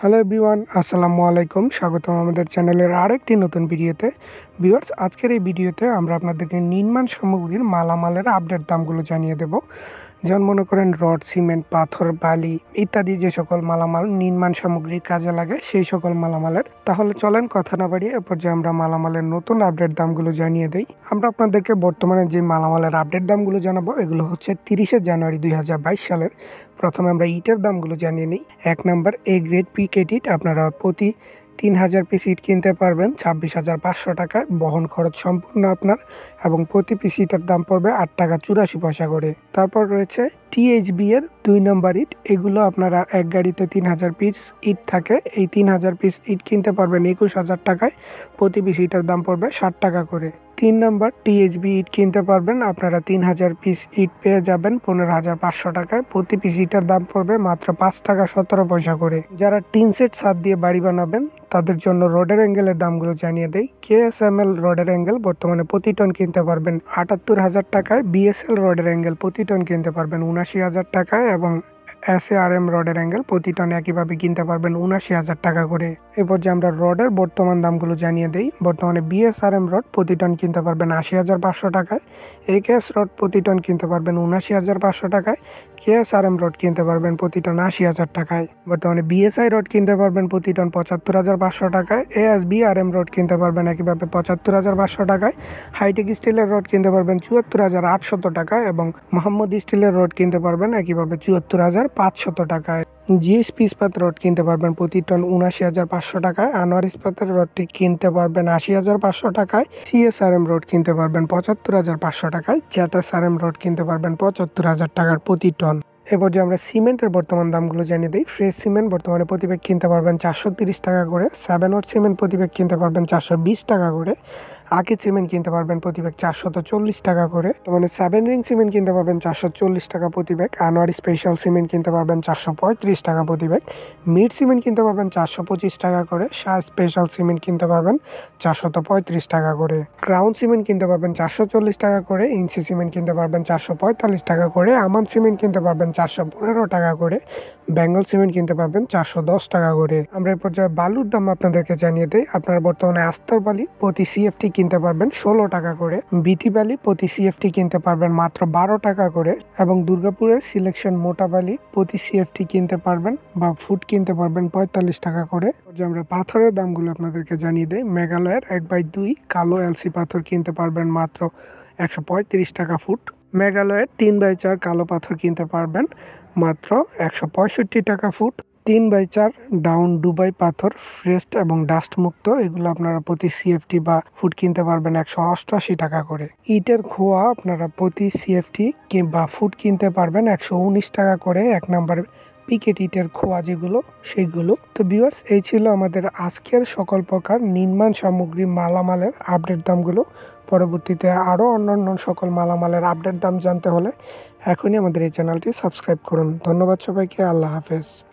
hello বিওয়ান আসসালামু আলাইকুম স্বাগতম আমাদের চ্যানেলের আরেকটি নতুন ভিডিওতে ভিউয়ার্স আজকের এই ভিডিওতে আমরা আপনাদেরকে নির্মাণ সামগ্রীর মালামালের আপডেট দামগুলো জানিয়ে দেব যেমন মনে করেন রড সিমেন্ট পাথর বালি ইত্যাদি যে সকল মালামাল নির্মাণ সামগ্রীর কাজে লাগে সেই সকল মালামালের তাহলে চলেন কথা না বাড়িয়ে এরপর যে আমরা মালামালের নতুন আপডেট দামগুলো জানিয়ে দেই আমরা আপনাদেরকে বর্তমানে যে মালামালের আপডেট দামগুলো জানাবো এগুলো হচ্ছে তিরিশে জানুয়ারি দুই সালের প্রথমে আমরা ইটের দামগুলো জানিয়ে নিই এক নাম্বার এ গ্রেড পিকেট ইট আপনারা প্রতি তিন হাজার পিস ইট কিনতে পারবেন ছাব্বিশ হাজার পাঁচশো টাকা বহন খরচ সম্পূর্ণ আপনার এবং প্রতি পিস ইটার দাম পড়বে আট টাকা চুরাশি পয়সা করে তারপর রয়েছে টিএইচবি এর দুই নম্বর ইট এগুলো আপনারা এক গাড়িতে তিন হাজার পিস ইট থাকে এই তিন হাজার পিস ইট কিনতে পারবেন একুশ হাজার টাকায় প্রতি পিস ইটার দাম পড়বে ষাট টাকা করে তিন নম্বর টিএইচবি ইট কিনতে পারবেন আপনারা তিন হাজার পিস ইট পেয়ে যাবেন পনেরো হাজার পাঁচশো টাকায় প্রতি পিস ইটার দাম পড়বে মাত্র পাঁচ টাকা সতেরো পয়সা করে যারা টিন সেট ছাদ দিয়ে বাড়ি বানাবেন তাদের জন্য রডের অ্যাঙ্গেলের দামগুলো জানিয়ে দেয় কেএসএমএল রোডের রডের অ্যাঙ্গেল বর্তমানে প্রতি টন কিনতে পারবেন আটাত্তর হাজার টাকায় বিএসএল রডের অ্যাঙ্গেল প্রতি টন কিনতে পারবেন উনাশি হাজার টাকায় এবং এস আর এম রডের অ্যাঙ্গেল প্রতি টনে একইভাবে কিনতে পারবেন উনাশি হাজার টাকা করে এরপর যে আমরা রডের বর্তমান দামগুলো জানিয়ে দিই বর্তমানে বিএসআরএম রড প্রতি টন কিনতে পারবেন আশি হাজার পাঁচশো টাকায় এ কেএস রড প্রতি টন কিনতে পারবেন উনাশি হাজার পাঁচশো টাকায় কেএসআরএম রড কিনতে পারবেন প্রতি টন আশি হাজার টাকায় বর্তমানে বিএসআই রড কিনতে পারবেন প্রতি টন পঁচাত্তর হাজার পাঁচশো টাকায় A S R M rod কিনতে পারবেন একইভাবে পঁচাত্তর হাজার পাঁচশো টাকায় হাইটেক স্টিলের রড কিনতে পারবেন চুয়াত্তর হাজার আটশত টাকা এবং মোহাম্মদ স্টিলের রড কিনতে পারবেন একইভাবে চুয়াত্তর হাজার পাঁচশত টাকায় জিএসপি ইস্পাত রড কিনতে পারবেন প্রতি টন উনাশি হাজার পাঁচশো টাকায় আনোয়ার ইস্পাতের রডটি কিনতে পারবেন আশি হাজার পাঁচশো টাকায় সিএসআরএম রড কিনতে পারবেন পঁচাত্তর হাজার পাঁচশো টাকায় এম রড কিনতে পারবেন পঁচাত্তর হাজার টাকার প্রতি টন এরপর যে আমরা সিমেন্টের বর্তমান দামগুলো জানিয়ে দিই ফ্রেশ সিমেন্ট বর্তমানে প্রতিবেগ কিনতে পারবেন চারশো তিরিশ টাকা করে সেভেন ওর সিমেন্ট প্রতিবেগ কিনতে পারবেন চারশো বিশ টাকা করে আগে সিমেন্ট কিনতে পারবেন প্রতি ব্যাগ চারশত চল্লিশ টাকা করে তো মানে সেভেন রিং সিমেন্ট কিনতে পারবেন চারশো চল্লিশ টাকা প্রতি ব্যাগ আনোয়ার স্পেশাল সিমেন্ট কিনতে পারবেন চারশো পঁয়ত্রিশ টাকা প্রতি ব্যাগ মিড সিমেন্ট কিনতে পারবেন চারশো পঁচিশ টাকা করে শাহ স্পেশাল সিমেন্ট কিনতে পারবেন চারশত পঁয়ত্রিশ টাকা করে ক্রাউন সিমেন্ট কিনতে পারবেন চারশো চল্লিশ টাকা করে ইঞ্চি সিমেন্ট কিনতে পারবেন চারশো পঁয়তাল্লিশ টাকা করে আমান সিমেন্ট কিনতে পারবেন চারশো পনেরো টাকা করে বেঙ্গল সিমেন্ট কিনতে পারবেন চারশো দশ টাকা করে আমরা এই পর্যায়ে বালুর দাম আপনাদেরকে জানিয়ে দেই আপনারা বর্তমানে আস্তর বালি প্রতি সিএফটি কিনতে পারবেন ষোলো টাকা করে বিটি বালি প্রতি সিএফটি কিনতে পারবেন মাত্র বারো টাকা করে এবং দুর্গাপুরের সিলেকশন মোটা বালি প্রতি সিএফটি কিনতে পারবেন বা ফুট কিনতে পারবেন পঁয়তাল্লিশ টাকা করে যে আমরা পাথরের দামগুলো আপনাদেরকে জানিয়ে দিই মেঘালয়ের এক বাই দুই কালো এলসি পাথর কিনতে পারবেন মাত্র একশো টাকা ফুট মেঘালয়ের তিন বাই চার কালো পাথর কিনতে পারবেন মাত্র একশো পঁয়ষট্টি টাকা ফুট তিন বাই চার ডাউন ডুবাই পাথর ফ্রেস্ট এবং ডাস্ট মুক্ত এগুলো আপনারা প্রতি সিএফটি বা ফুট কিনতে পারবেন একশো অষ্টআশি টাকা করে ইটের খোয়া আপনারা প্রতি সিএফটি কিংবা ফুট কিনতে পারবেন একশো উনিশ টাকা করে এক নাম্বার পিকেট ইটের খোয়া যেগুলো সেগুলো তো বিওয়ার্স এই ছিল আমাদের আজকের সকল প্রকার নির্মাণ সামগ্রী মালামালের আপডেট দামগুলো পরবর্তীতে আরও অন্য অন্য সকল মালামালের আপডেট দাম জানতে হলে এখনই আমাদের এই চ্যানেলটি সাবস্ক্রাইব করুন ধন্যবাদ সবাইকে আল্লাহ হাফেজ